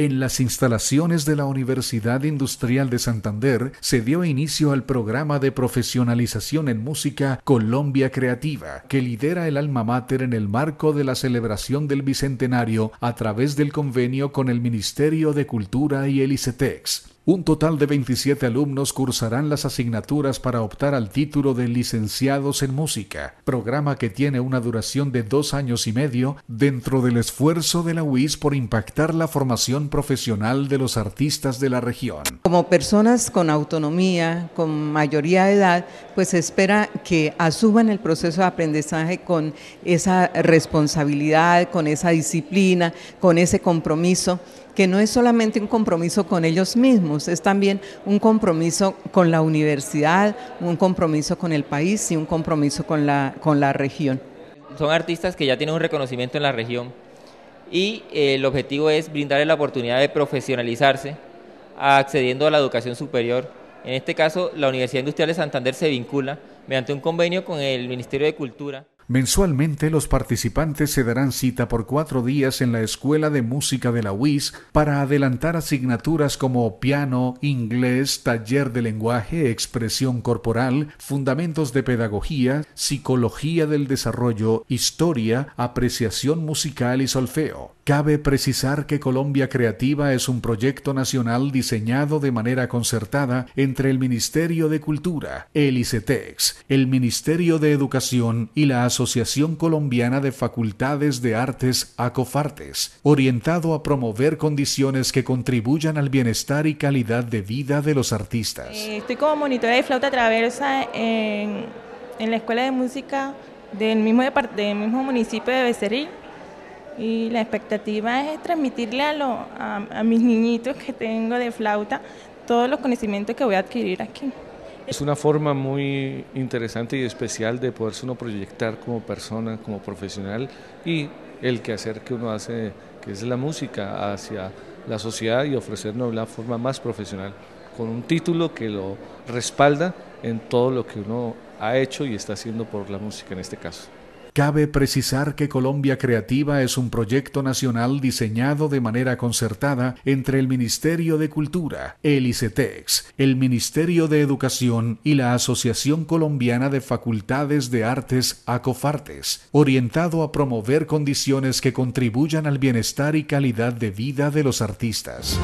En las instalaciones de la Universidad Industrial de Santander se dio inicio al programa de profesionalización en música Colombia Creativa, que lidera el alma mater en el marco de la celebración del Bicentenario a través del convenio con el Ministerio de Cultura y el ICETEX. Un total de 27 alumnos cursarán las asignaturas para optar al título de licenciados en música, programa que tiene una duración de dos años y medio dentro del esfuerzo de la UIS por impactar la formación profesional de los artistas de la región. Como personas con autonomía, con mayoría de edad, pues se espera que asuman el proceso de aprendizaje con esa responsabilidad, con esa disciplina, con ese compromiso que no es solamente un compromiso con ellos mismos, es también un compromiso con la universidad, un compromiso con el país y un compromiso con la, con la región. Son artistas que ya tienen un reconocimiento en la región y eh, el objetivo es brindarles la oportunidad de profesionalizarse accediendo a la educación superior. En este caso, la Universidad Industrial de Santander se vincula mediante un convenio con el Ministerio de Cultura. Mensualmente los participantes se darán cita por cuatro días en la Escuela de Música de la UIS para adelantar asignaturas como piano, inglés, taller de lenguaje, expresión corporal, fundamentos de pedagogía, psicología del desarrollo, historia, apreciación musical y solfeo. Cabe precisar que Colombia Creativa es un proyecto nacional diseñado de manera concertada entre el Ministerio de Cultura, el ICETEX, el Ministerio de Educación y la Asociación Asociación Colombiana de Facultades de Artes ACOFARTES, orientado a promover condiciones que contribuyan al bienestar y calidad de vida de los artistas. Eh, estoy como monitora de flauta traversa en, la Escuela de Música del mismo, del mismo municipio de Becerril. Y la expectativa es transmitirle a mis niñitos que tengo de flauta todos los conocimientos que voy a adquirir aquí. Es una forma muy interesante y especial de poderse uno proyectar como persona, como profesional y el hacer que uno hace, que es la música, hacia la sociedad y ofrecernos la forma más profesional, con un título que lo respalda en todo lo que uno ha hecho y está haciendo por la música en este caso. Cabe precisar que Colombia Creativa es un proyecto nacional diseñado de manera concertada entre el Ministerio de Cultura, el ICETEX, el Ministerio de Educación y la Asociación Colombiana de Facultades de Artes ACOFARTES, orientado a promover condiciones que contribuyan al bienestar y calidad de vida de los artistas.